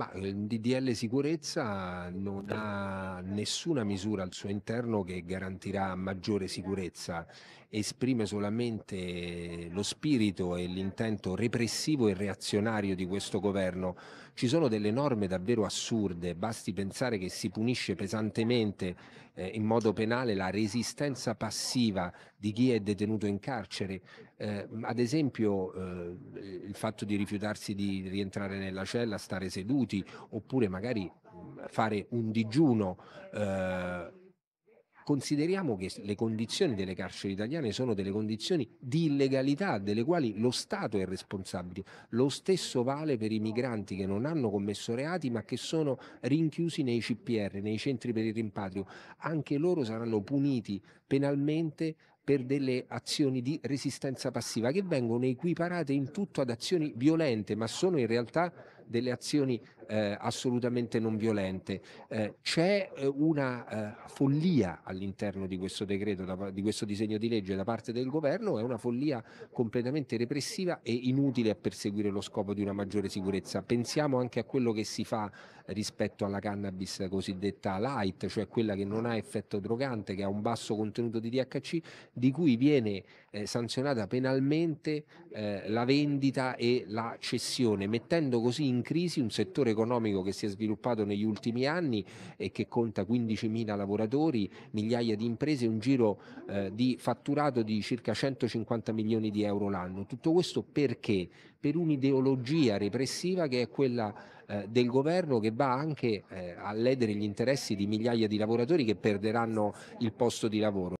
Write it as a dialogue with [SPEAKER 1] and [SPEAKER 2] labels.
[SPEAKER 1] Ma ehm, il DDL sicurezza non ha nessuna misura al suo interno che garantirà maggiore sicurezza, esprime solamente lo spirito e l'intento repressivo e reazionario di questo governo. Ci sono delle norme davvero assurde, basti pensare che si punisce pesantemente eh, in modo penale la resistenza passiva di chi è detenuto in carcere, eh, ad esempio eh, il fatto di rifiutarsi di rientrare nella cella, stare seduti minuti oppure magari fare un digiuno. Eh, consideriamo che le condizioni delle carceri italiane sono delle condizioni di illegalità delle quali lo Stato è responsabile. Lo stesso vale per i migranti che non hanno commesso reati ma che sono rinchiusi nei CPR, nei centri per il rimpatrio. Anche loro saranno puniti penalmente per delle azioni di resistenza passiva che vengono equiparate in tutto ad azioni violente ma sono in realtà delle azioni eh, assolutamente non violente. Eh, c'è eh, una eh, follia all'interno di questo decreto, da, di questo disegno di legge da parte del governo, è una follia completamente repressiva e inutile a perseguire lo scopo di una maggiore sicurezza. Pensiamo anche a quello che si fa rispetto alla cannabis cosiddetta light, cioè quella che non ha effetto drogante, che ha un basso contenuto di DHC, di cui viene eh, sanzionata penalmente eh, la vendita e la cessione, mettendo così in crisi un settore economico che si è sviluppato negli ultimi anni e che conta 15.000 lavoratori, migliaia di imprese, un giro eh, di fatturato di circa 150 milioni di euro l'anno. Tutto questo perché? Per un'ideologia repressiva che è quella eh, del governo che va anche eh, a ledere gli interessi di migliaia di lavoratori che perderanno il posto di lavoro.